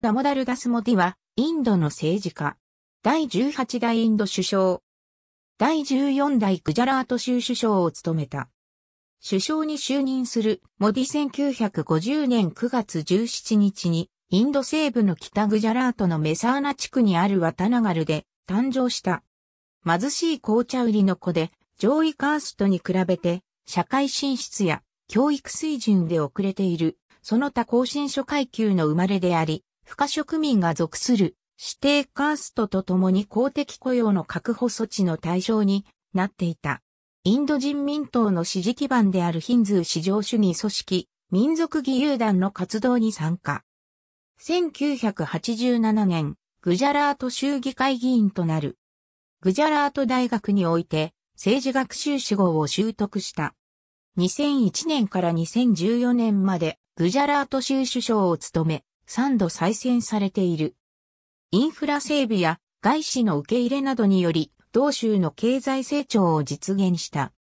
ダモダル・ダスモディは、インドの政治家。第18代インド首相。第14代グジャラート州首相を務めた。首相に就任するモディ1950年9月17日に、インド西部の北グジャラートのメサーナ地区にあるワタナガルで誕生した。貧しい紅茶売りの子で、上位カーストに比べて、社会進出や教育水準で遅れている、その他高新書階級の生まれであり、不可植民が属する指定カーストとともに公的雇用の確保措置の対象になっていた。インド人民党の支持基盤であるヒンズー至上主義組織、民族義勇団の活動に参加。1987年、グジャラート州議会議員となる。グジャラート大学において政治学習志望を習得した。2001年から2014年までグジャラート州首相を務め、3度再選されている。インフラ整備や外資の受け入れなどにより、同州の経済成長を実現した。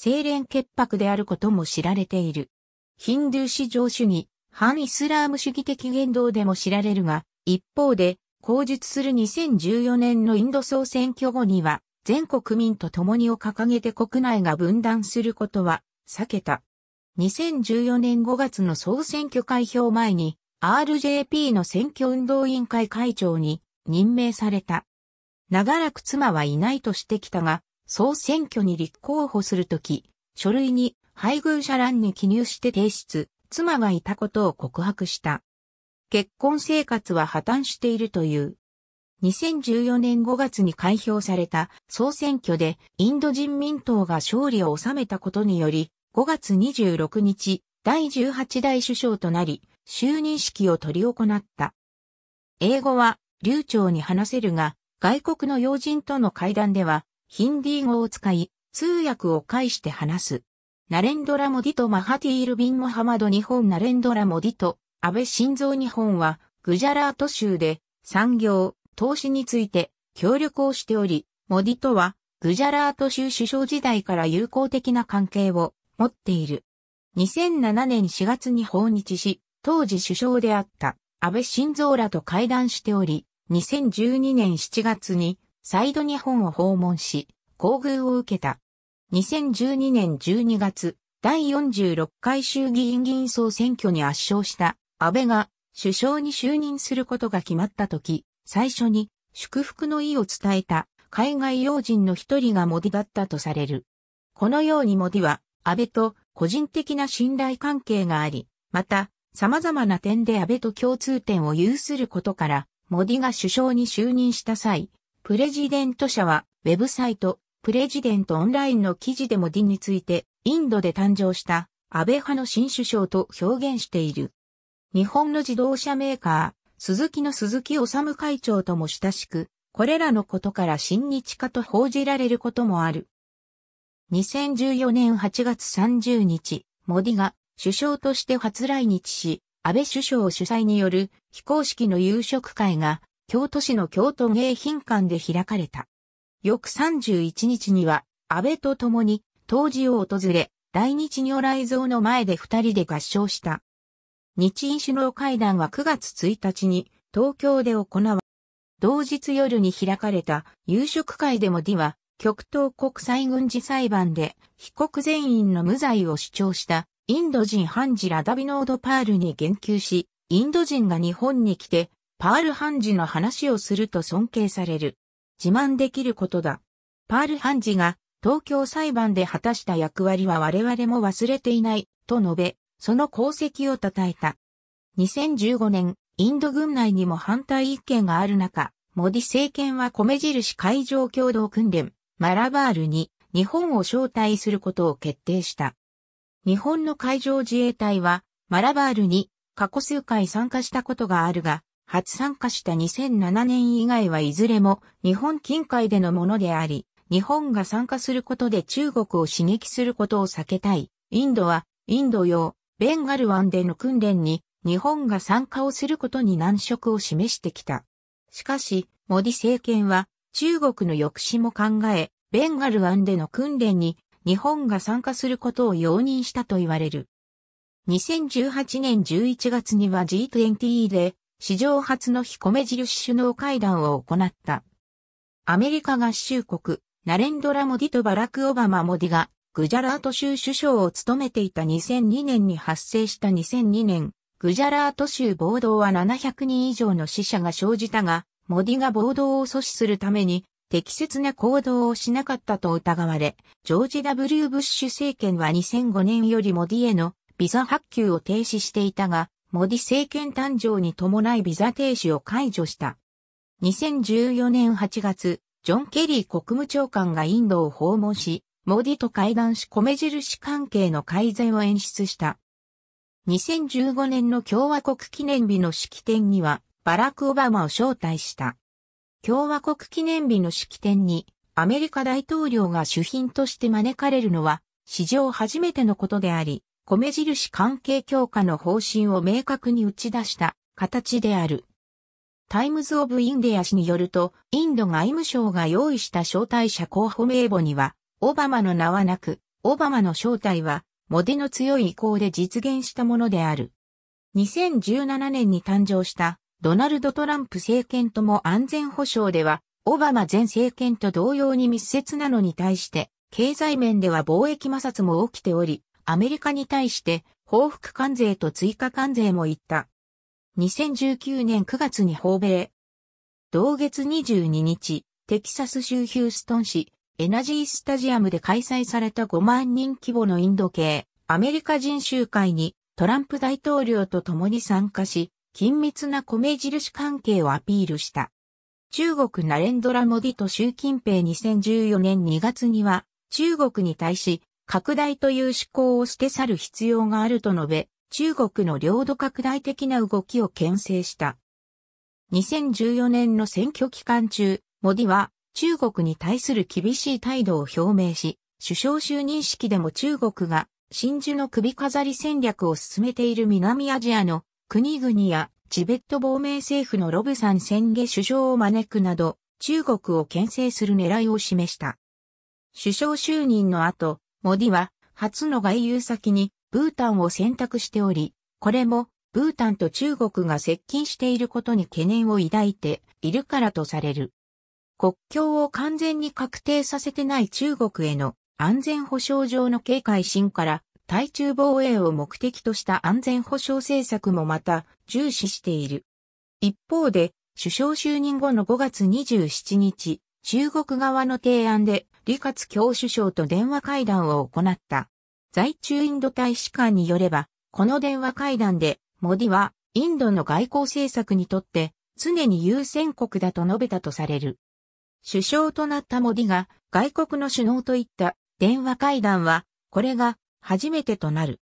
清廉潔白であることも知られている。ヒンドゥー至上主義、反イスラーム主義的言動でも知られるが、一方で、口述する2014年のインド総選挙後には、全国民と共にを掲げて国内が分断することは避けた。2014年5月の総選挙開票前に RJP の選挙運動委員会会長に任命された。長らく妻はいないとしてきたが、総選挙に立候補するとき、書類に配偶者欄に記入して提出、妻がいたことを告白した。結婚生活は破綻しているという。2014年5月に開票された総選挙でインド人民党が勝利を収めたことにより、5月26日、第18代首相となり、就任式を執り行った。英語は流暢に話せるが、外国の要人との会談では、ヒンディー語を使い、通訳を介して話す。ナレンドラモディとマハティール・ビン・モハマド日本ナレンドラモディと安倍晋三日本はグジャラート州で産業、投資について協力をしており、モディとはグジャラート州首相時代から友好的な関係を持っている。2007年4月に訪日し、当時首相であった安倍晋三らと会談しており、2012年7月に再度日本を訪問し、厚遇を受けた。2012年12月、第46回衆議院議員総選挙に圧勝した安倍が首相に就任することが決まった時、最初に祝福の意を伝えた海外要人の一人がモディだったとされる。このようにモディは安倍と個人的な信頼関係があり、また様々な点で安倍と共通点を有することから、モディが首相に就任した際、プレジデント社は、ウェブサイト、プレジデントオンラインの記事でモディについて、インドで誕生した安倍派の新首相と表現している。日本の自動車メーカー、鈴木の鈴木治会長とも親しく、これらのことから親日家と報じられることもある。2014年8月30日、モディが首相として初来日し、安倍首相主催による非公式の夕食会が京都市の京都迎賓館で開かれた。翌31日には安倍と共に当時を訪れ、来日如来像の前で二人で合唱した。日印首脳会談は9月1日に東京で行われ、同日夜に開かれた夕食会でもディは極東国際軍事裁判で被告全員の無罪を主張したインド人ハンジラダビノード・パールに言及し、インド人が日本に来て、パールハンジの話をすると尊敬される。自慢できることだ。パールハンジが東京裁判で果たした役割は我々も忘れていない、と述べ、その功績を称えた。2015年、インド軍内にも反対意見がある中、モディ政権は米印海上共同訓練、マラバールに日本を招待することを決定した。日本の海上自衛隊は、マラバールに過去数回参加したことがあるが、初参加した2007年以外はいずれも日本近海でのものであり、日本が参加することで中国を刺激することを避けたい。インドは、インド洋、ベンガル湾での訓練に日本が参加をすることに難色を示してきた。しかし、モディ政権は中国の抑止も考え、ベンガル湾での訓練に日本が参加することを容認したと言われる。2018年11月には G20 で史上初の非米印首脳会談を行った。アメリカ合衆国、ナレンドラ・モディとバラク・オバマ・モディがグジャラート州首相を務めていた2002年に発生した2002年、グジャラート州暴動は700人以上の死者が生じたが、モディが暴動を阻止するために適切な行動をしなかったと疑われ、ジョージ・ W・ ブッシュ政権は2005年よりモディへのビザ発給を停止していたが、モディ政権誕生に伴いビザ停止を解除した。2014年8月、ジョン・ケリー国務長官がインドを訪問し、モディと会談し米印関係の改善を演出した。2015年の共和国記念日の式典には、バラク・オバマを招待した。共和国記念日の式典にアメリカ大統領が主賓として招かれるのは史上初めてのことであり、米印関係強化の方針を明確に打ち出した形である。タイムズ・オブ・インディア氏によると、インド外務省が用意した招待者候補名簿には、オバマの名はなく、オバマの招待は、モデの強い意向で実現したものである。2017年に誕生したドナルド・トランプ政権とも安全保障では、オバマ前政権と同様に密接なのに対して、経済面では貿易摩擦も起きており、アメリカに対して報復関税と追加関税も言った。2019年9月に訪米。同月22日、テキサス州ヒューストン市、エナジースタジアムで開催された5万人規模のインド系、アメリカ人集会にトランプ大統領と共に参加し、緊密な米印関係をアピールした。中国ナレンドラモディと習近平2014年2月には、中国に対し、拡大という思考を捨て去る必要があると述べ、中国の領土拡大的な動きを牽制した。2014年の選挙期間中、モディは中国に対する厳しい態度を表明し、首相就任式でも中国が真珠の首飾り戦略を進めている南アジアの国々やチベット亡命政府のロブサン宣言首相を招くなど、中国を牽制する狙いを示した。首相就任の後、モディは初の外遊先にブータンを選択しており、これもブータンと中国が接近していることに懸念を抱いているからとされる。国境を完全に確定させてない中国への安全保障上の警戒心から対中防衛を目的とした安全保障政策もまた重視している。一方で、首相就任後の5月27日、中国側の提案で李克強首相と電話会談を行った。在中インド大使館によれば、この電話会談で、モディはインドの外交政策にとって常に優先国だと述べたとされる。首相となったモディが外国の首脳といった電話会談は、これが初めてとなる。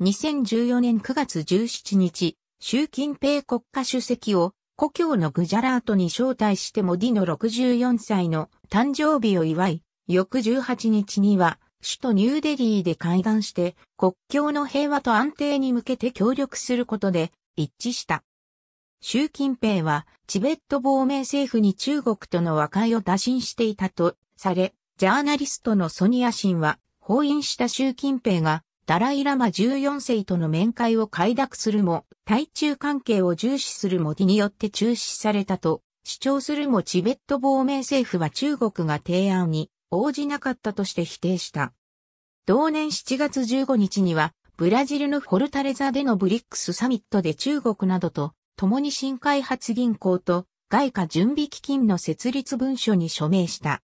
2014年9月17日、習近平国家主席を故郷のグジャラートに招待してモディの64歳の誕生日を祝い、翌18日には首都ニューデリーで会談して国境の平和と安定に向けて協力することで一致した。習近平はチベット亡命政府に中国との和解を打診していたとされ、ジャーナリストのソニアシンは訪印した習近平が、ダライラマ14世との面会を快諾するも、対中関係を重視するもディによって中止されたと主張するもチベット亡命政府は中国が提案に応じなかったとして否定した。同年7月15日には、ブラジルのフォルタレザでのブリックスサミットで中国などと共に新開発銀行と外貨準備基金の設立文書に署名した。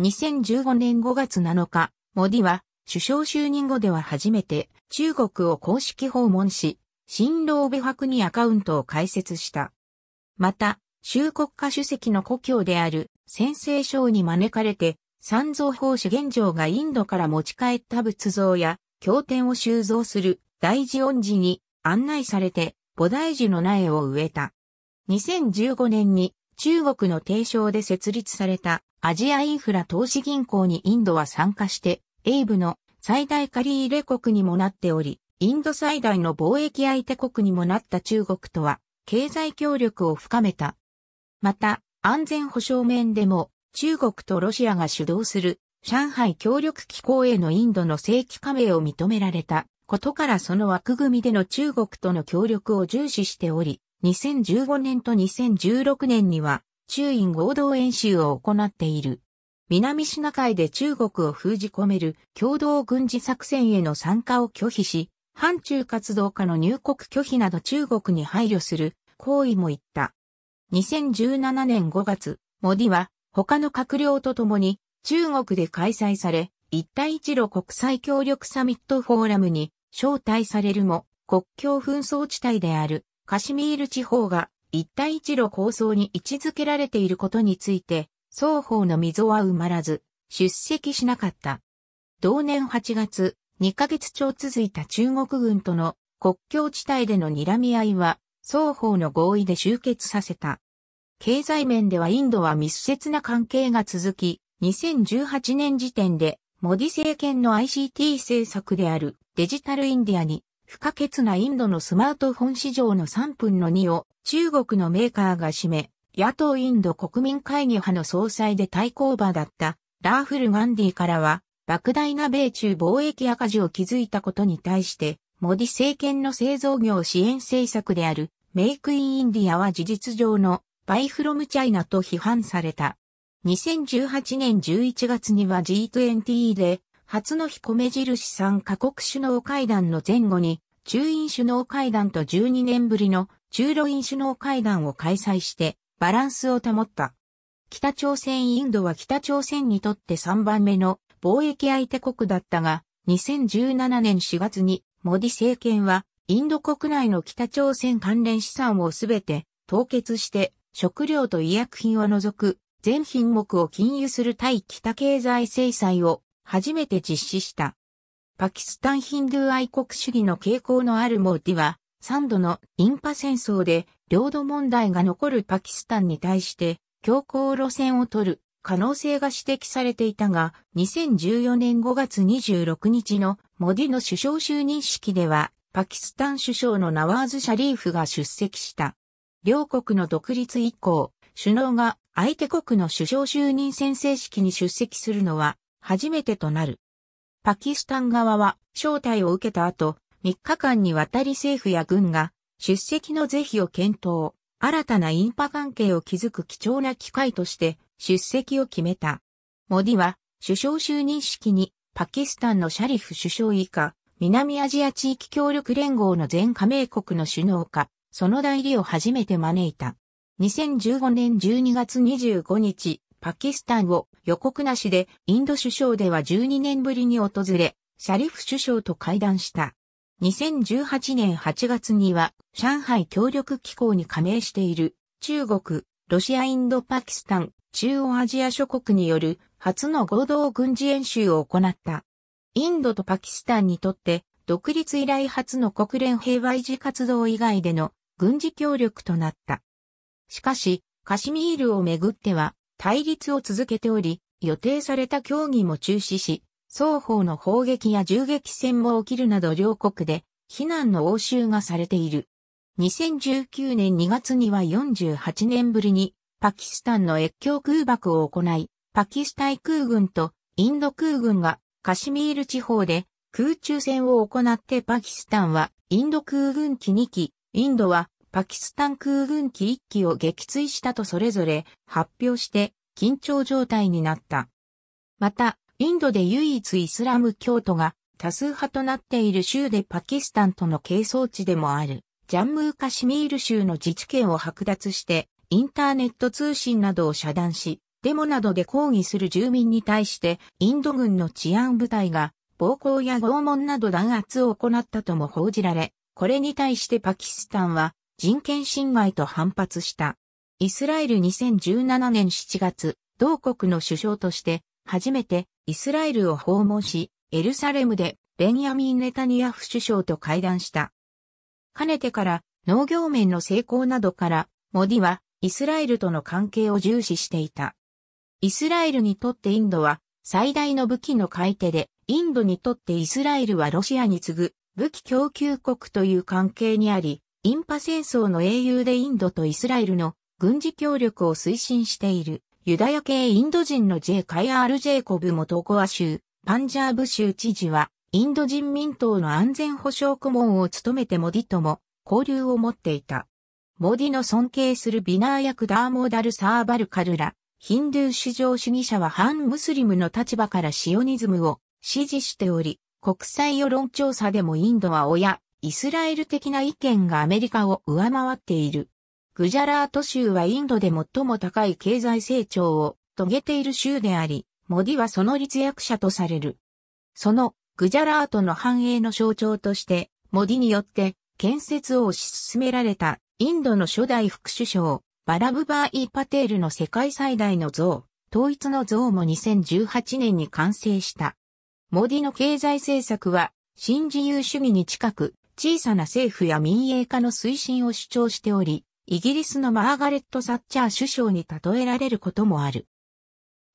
2015年5月7日、モディは首相就任後では初めて中国を公式訪問し、新郎美白にアカウントを開設した。また、州国家主席の故郷である先生省に招かれて、三蔵法師玄奘がインドから持ち帰った仏像や経典を収蔵する大寺恩寺に案内されて菩提樹の苗を植えた。2015年に中国の提唱で設立されたアジアインフラ投資銀行にインドは参加して、エイブの最大借入国にもなっており、インド最大の貿易相手国にもなった中国とは、経済協力を深めた。また、安全保障面でも、中国とロシアが主導する、上海協力機構へのインドの正規加盟を認められたことからその枠組みでの中国との協力を重視しており、2015年と2016年には中印合同演習を行っている。南シナ海で中国を封じ込める共同軍事作戦への参加を拒否し、反中活動家の入国拒否など中国に配慮する行為も言った。2017年5月、モディは他の閣僚と共に中国で開催され、一帯一路国際協力サミットフォーラムに招待されるも、国境紛争地帯であるカシミール地方が一帯一路構想に位置づけられていることについて、双方の溝は埋まらず、出席しなかった。同年8月、2ヶ月超続いた中国軍との国境地帯での睨み合いは、双方の合意で終結させた。経済面ではインドは密接な関係が続き、2018年時点で、モディ政権の ICT 政策であるデジタルインディアに不可欠なインドのスマートフォン市場の3分の2を中国のメーカーが占め、野党インド国民会議派の総裁で対抗馬だったラーフル・ガンディからは、莫大な米中貿易赤字を築いたことに対して、モディ政権の製造業支援政策であるメイクインインディアは事実上のバイフロムチャイナと批判された。2018年11月には G20 で初の日米印3カ国首脳会談の前後に、中印首脳会談と12年ぶりの中露印首脳会談を開催してバランスを保った。北朝鮮インドは北朝鮮にとって3番目の貿易相手国だったが、2017年4月にモディ政権はインド国内の北朝鮮関連資産をすべて凍結して食料と医薬品を除く全品目を禁輸する対北経済制裁を初めて実施した。パキスタンヒンドゥー愛国主義の傾向のあるモーディは、3度のインパ戦争で領土問題が残るパキスタンに対して強硬路線を取る可能性が指摘されていたが、2014年5月26日のモディの首相就任式では、パキスタン首相のナワーズ・シャリーフが出席した。両国の独立以降、首脳が相手国の首相就任宣誓式に出席するのは初めてとなる。パキスタン側は招待を受けた後、3日間にわたり政府や軍が出席の是非を検討、新たなインパ関係を築く貴重な機会として出席を決めた。モディは首相就任式にパキスタンのシャリフ首相以下、南アジア地域協力連合の全加盟国の首脳か、その代理を初めて招いた。2015年12月25日、パキスタンを予告なしでインド首相では12年ぶりに訪れ、シャリフ首相と会談した。2018年8月には上海協力機構に加盟している中国、ロシアインドパキスタン、中央アジア諸国による初の合同軍事演習を行った。インドとパキスタンにとって独立以来初の国連平和維持活動以外での軍事協力となった。しかし、カシミールをめぐっては対立を続けており、予定された協議も中止し、双方の砲撃や銃撃戦も起きるなど両国で非難の応酬がされている。2019年2月には48年ぶりにパキスタンの越境空爆を行い、パキスタイ空軍とインド空軍がカシミール地方で空中戦を行ってパキスタンはインド空軍機2機、インドはパキスタン空軍機1機を撃墜したとそれぞれ発表して緊張状態になった。また、インドで唯一イスラム教徒が多数派となっている州でパキスタンとの係争地でもある、ジャンムーカシミール州の自治権を剥奪して、インターネット通信などを遮断し、デモなどで抗議する住民に対して、インド軍の治安部隊が、暴行や拷問など弾圧を行ったとも報じられ、これに対してパキスタンは、人権侵害と反発した。イスラエル2017年7月、同国の首相として初めてイスラエルを訪問し、エルサレムでベンヤミン・ネタニヤフ首相と会談した。かねてから農業面の成功などからモディはイスラエルとの関係を重視していた。イスラエルにとってインドは最大の武器の買い手で、インドにとってイスラエルはロシアに次ぐ武器供給国という関係にあり、インパ戦争の英雄でインドとイスラエルの軍事協力を推進しているユダヤ系インド人の J. カイアール・ジェイコブ元コア州、パンジャーブ州知事は、インド人民党の安全保障顧問を務めてモディとも交流を持っていた。モディの尊敬するビナーヤク・ダーモーダル・サーバルカルラ、ヒンドゥー至上主義者は反ムスリムの立場からシオニズムを支持しており、国際世論調査でもインドは親、イスラエル的な意見がアメリカを上回っている。グジャラート州はインドで最も高い経済成長を遂げている州であり、モディはその立役者とされる。そのグジャラートの繁栄の象徴として、モディによって建設を推し進められたインドの初代副首相、バラブバー・イ・パテールの世界最大の像、統一の像も2018年に完成した。モディの経済政策は新自由主義に近く、小さな政府や民営化の推進を主張しており、イギリスのマーガレット・サッチャー首相に例えられることもある。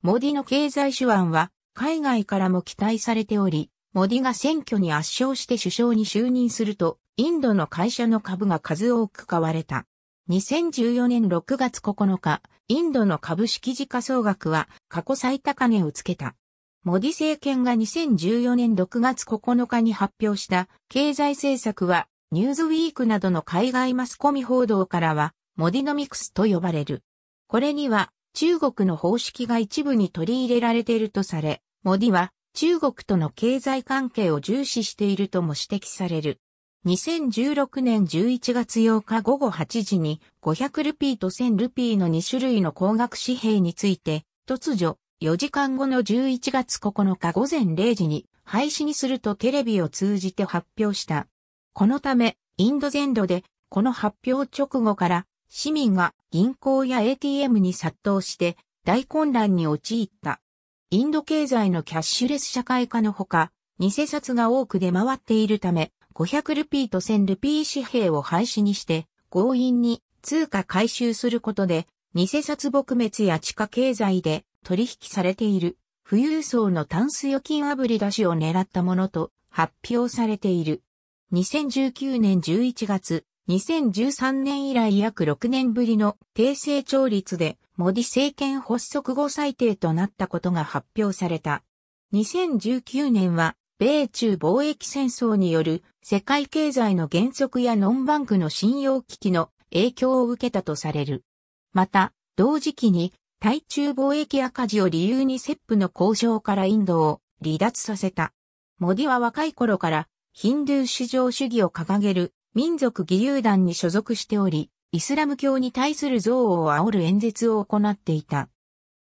モディの経済手腕は海外からも期待されており、モディが選挙に圧勝して首相に就任すると、インドの会社の株が数多く買われた。2014年6月9日、インドの株式時価総額は過去最高値をつけた。モディ政権が2014年6月9日に発表した経済政策は、ニューズウィークなどの海外マスコミ報道からは、モディノミクスと呼ばれる。これには、中国の方式が一部に取り入れられているとされ、モディは中国との経済関係を重視しているとも指摘される。2016年11月8日午後8時に500ルピーと1000ルピーの2種類の高額紙幣について突如4時間後の11月9日午前0時に廃止にするとテレビを通じて発表した。このため、インド全土で、この発表直後から、市民が銀行や ATM に殺到して、大混乱に陥った。インド経済のキャッシュレス社会化のほか、偽札が多く出回っているため、500ルピーと1000ルピー紙幣を廃止にして、強引に通貨回収することで、偽札撲滅や地下経済で取引されている、富裕層のタンス預金炙り出しを狙ったものと発表されている。2019年11月、2013年以来約6年ぶりの低成長率で、モディ政権発足後最低となったことが発表された。2019年は、米中貿易戦争による世界経済の減速やノンバンクの信用危機の影響を受けたとされる。また、同時期に対中貿易赤字を理由にセップの交渉からインドを離脱させた。モディは若い頃からヒンドゥー至上主義を掲げる民族義勇団に所属しており、イスラム教に対する憎悪を煽る演説を行っていた。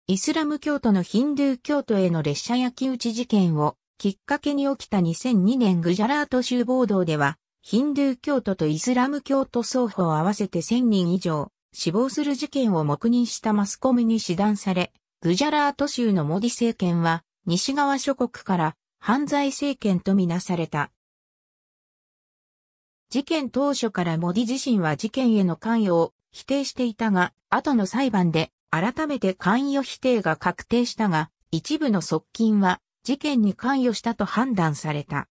イスラム教徒のヒンドゥー教徒への列車焼き討ち事件をきっかけに起きた2002年グジャラート州暴動では、ヒンドゥー教徒とイスラム教徒双方合わせて1000人以上、死亡する事件を黙認したマスコミに示談され、グジャラート州のモディ政権は西側諸国から犯罪政権とみなされた。事件当初からモディ自身は事件への関与を否定していたが、後の裁判で改めて関与否定が確定したが、一部の側近は事件に関与したと判断された。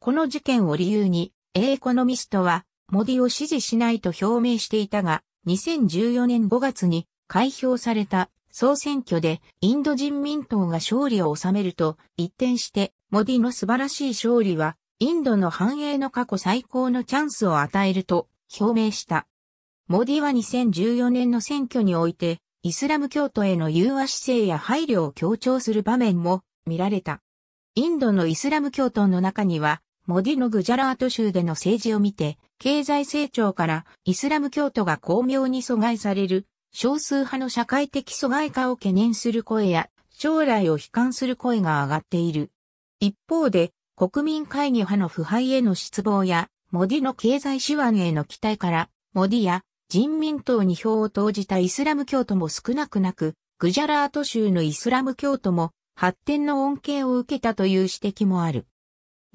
この事件を理由に、エーコノミストは、モディを支持しないと表明していたが、2014年5月に開票された総選挙でインド人民党が勝利を収めると一転してモディの素晴らしい勝利はインドの繁栄の過去最高のチャンスを与えると表明した。モディは2014年の選挙においてイスラム教徒への融和姿勢や配慮を強調する場面も見られた。インドのイスラム教徒の中にはモディのグジャラート州での政治を見て経済成長からイスラム教徒が巧妙に阻害される少数派の社会的阻害化を懸念する声や将来を悲観する声が上がっている。一方で国民会議派の腐敗への失望やモディの経済手腕への期待からモディや人民党に票を投じたイスラム教徒も少なくなくグジャラート州のイスラム教徒も発展の恩恵を受けたという指摘もある。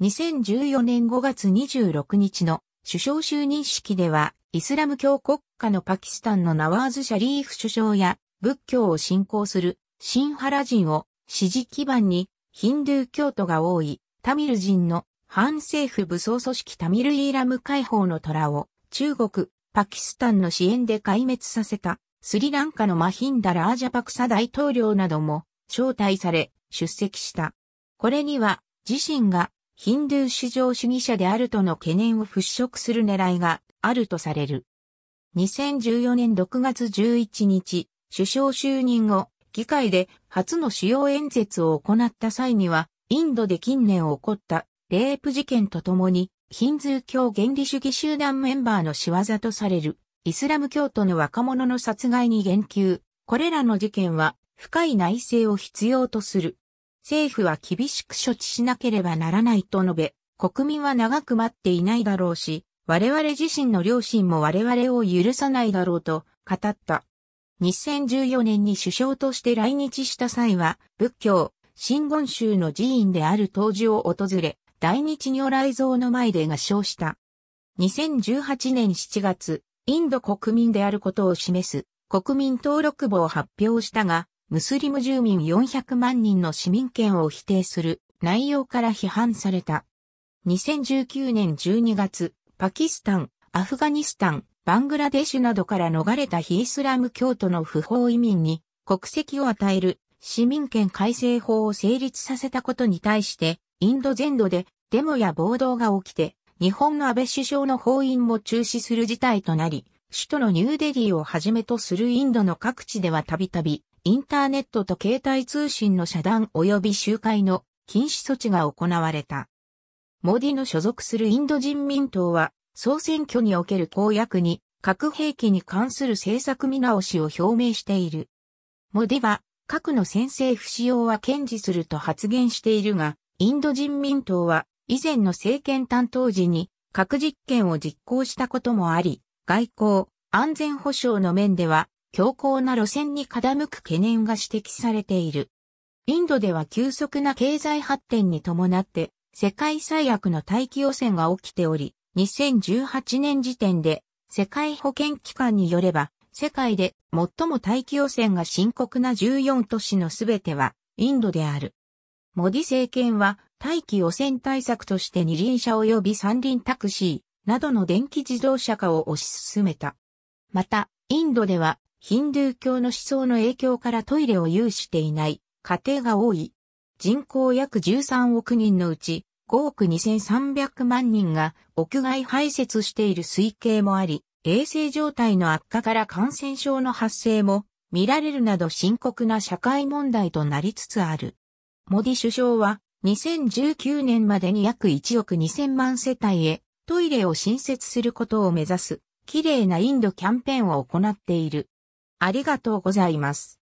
2014年5月26日の首相就任式では、イスラム教国家のパキスタンのナワーズ・シャリーフ首相や、仏教を信仰するシンハラ人を支持基盤に、ヒンドゥー教徒が多いタミル人の反政府武装組織タミル・イーラム解放の虎を中国、パキスタンの支援で壊滅させたスリランカのマヒンダ・ラージャパクサ大統領なども招待され出席した。これには自身がヒンドゥー至上主義者であるとの懸念を払拭する狙いがあるとされる。2014年6月11日、首相就任後、議会で初の主要演説を行った際には、インドで近年起こったレイプ事件とともに、ヒンズー教原理主義集団メンバーの仕業とされる、イスラム教徒の若者の殺害に言及。これらの事件は、深い内政を必要とする、政府は厳しく処置しなければならないと述べ、国民は長く待っていないだろうし、我々自身の良心も我々を許さないだろうと語った。2014年に首相として来日した際は、仏教、新言宗の寺院である当時を訪れ、大日如来像の前で合唱した。2018年7月、インド国民であることを示す国民登録簿を発表したが、ムスリム住民400万人の市民権を否定する内容から批判された。2019年12月、パキスタン、アフガニスタン、バングラデシュなどから逃れた非イスラム教徒の不法移民に国籍を与える市民権改正法を成立させたことに対して、インド全土でデモや暴動が起きて、日本の安倍首相の法院も中止する事態となり、首都のニューデリーをはじめとするインドの各地ではたびたびインターネットと携帯通信の遮断及び集会の禁止措置が行われた。モディの所属するインド人民党は、総選挙における公約に核兵器に関する政策見直しを表明している。モディは、核の先制不使用は堅持すると発言しているが、インド人民党は、以前の政権担当時に核実験を実行したこともあり、外交、安全保障の面では強硬な路線に傾く懸念が指摘されている。インドでは急速な経済発展に伴って、世界最悪の大気汚染が起きており、2018年時点で世界保健機関によれば、世界で最も大気汚染が深刻な14都市のすべてはインドである。モディ政権は大気汚染対策として二輪車及び三輪タクシーなどの電気自動車化を推し進めた。また、インドではヒンドゥー教の思想の影響からトイレを有していない家庭が多い。人口約13億人のうち5億2300万人が屋外排泄している推計もあり、衛生状態の悪化から感染症の発生も見られるなど深刻な社会問題となりつつある。モディ首相は2019年までに約1億2000万世帯へトイレを新設することを目指す綺麗なインドキャンペーンを行っている。ありがとうございます。